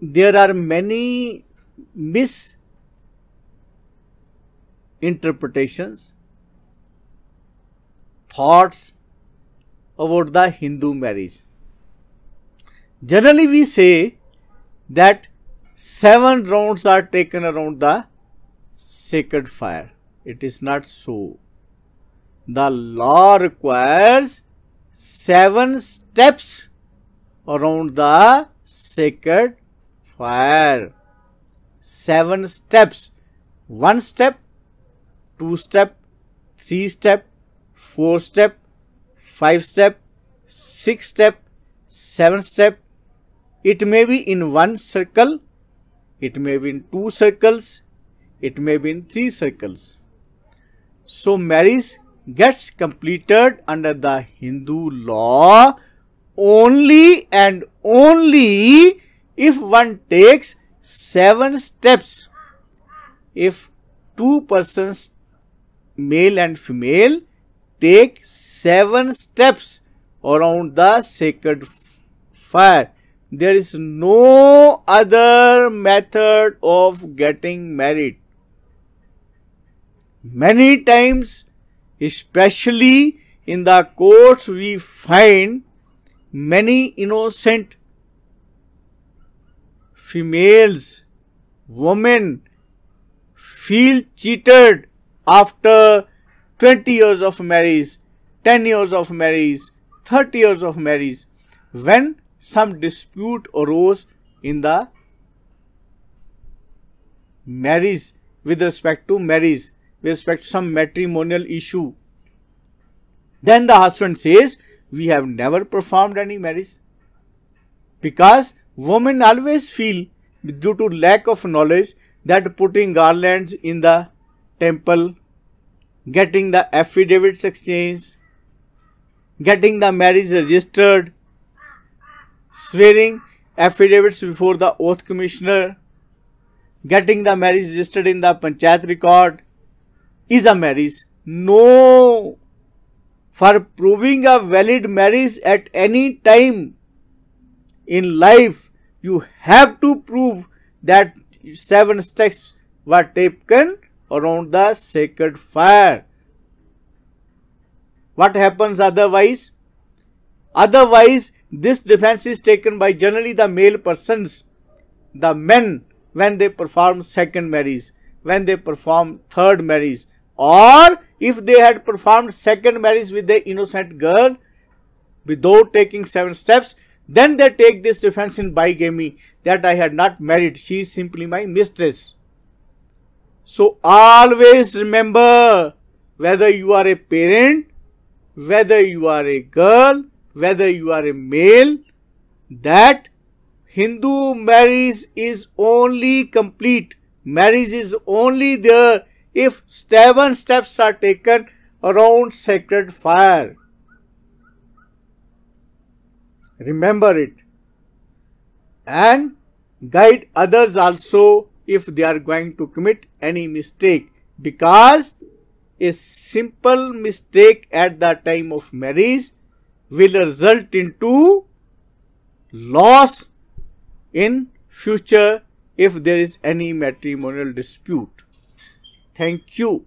there are many misinterpretations, thoughts about the Hindu marriage. Generally, we say that seven rounds are taken around the sacred fire. It is not so. The law requires seven steps around the sacred fire. Seven steps. One step, two step, three step, four step, five step, six step, seven step. It may be in one circle, it may be in two circles, it may be in three circles. So marriage gets completed under the Hindu law only and only if one takes 7 steps if two persons male and female take 7 steps around the sacred fire there is no other method of getting married many times especially in the courts we find many innocent females, women feel cheated after 20 years of marriage, 10 years of marriage, 30 years of marriage when some dispute arose in the marriage with respect to marriage, with respect to some matrimonial issue. Then the husband says, we have never performed any marriage because Women always feel, due to lack of knowledge, that putting garlands in the temple, getting the affidavits exchanged, getting the marriage registered, swearing affidavits before the oath commissioner, getting the marriage registered in the panchayat record is a marriage. No! For proving a valid marriage at any time in life, you have to prove that seven steps were taken around the sacred fire. What happens otherwise? Otherwise, this defense is taken by generally the male persons, the men, when they perform second marriage, when they perform third marriage, or if they had performed second marriage with the innocent girl without taking seven steps, then they take this defense in bigamy that I had not married. She is simply my mistress. So always remember whether you are a parent, whether you are a girl, whether you are a male, that Hindu marriage is only complete. Marriage is only there if seven steps are taken around sacred fire remember it and guide others also if they are going to commit any mistake because a simple mistake at the time of marriage will result into loss in future if there is any matrimonial dispute. Thank you.